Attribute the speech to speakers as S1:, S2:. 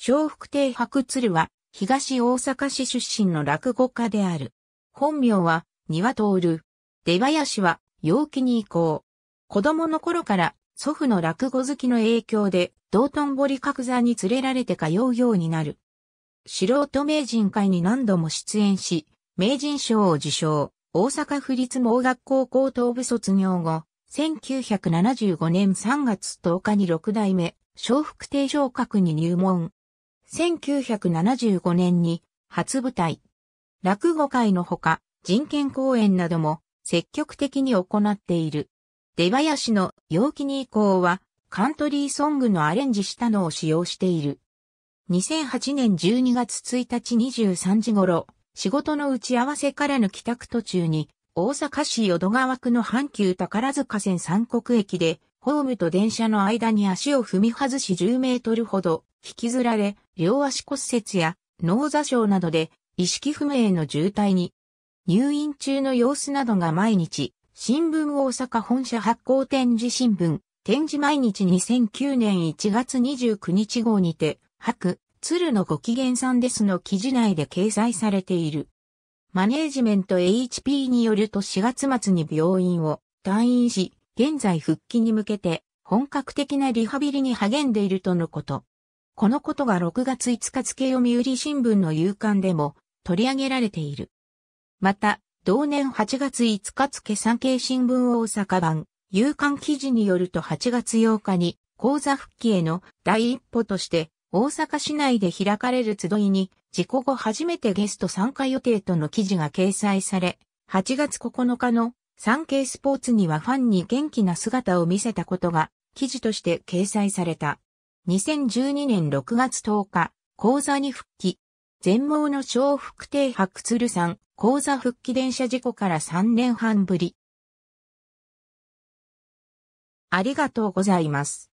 S1: 小福亭白鶴は、東大阪市出身の落語家である。本名は、庭徹。出林は、陽気に行こう。子供の頃から祖父の落語好きの影響で道頓堀角座に連れられて通うようになる。素人名人会に何度も出演し、名人賞を受賞、大阪府立盲学校高等部卒業後、1975年3月10日に六代目、小福亭昇格に入門。1975年に初舞台。落語会のほか、人権講演なども積極的に行っている。出囃子の陽気に以降は、カントリーソングのアレンジしたのを使用している。2008年12月1日23時頃、仕事の打ち合わせからの帰宅途中に、大阪市淀川区の阪急宝塚線三国駅で、ホームと電車の間に足を踏み外し10メートルほど引きずられ、両足骨折や脳座症などで意識不明の重体に、入院中の様子などが毎日、新聞大阪本社発行展示新聞、展示毎日2009年1月29日号にて、白、鶴のご機嫌さんですの記事内で掲載されている。マネージメント HP によると4月末に病院を退院し、現在復帰に向けて本格的なリハビリに励んでいるとのこと。このことが6月5日付読売新聞の夕刊でも取り上げられている。また、同年8月5日付産経新聞大阪版、夕刊記事によると8月8日に、講座復帰への第一歩として、大阪市内で開かれる集いに、事故後初めてゲスト参加予定との記事が掲載され、8月9日の産経スポーツにはファンに元気な姿を見せたことが記事として掲載された。2012年6月10日、講座に復帰。全盲の小福亭白鶴さん、講座復帰電車事故から3年半ぶり。ありがとうございます。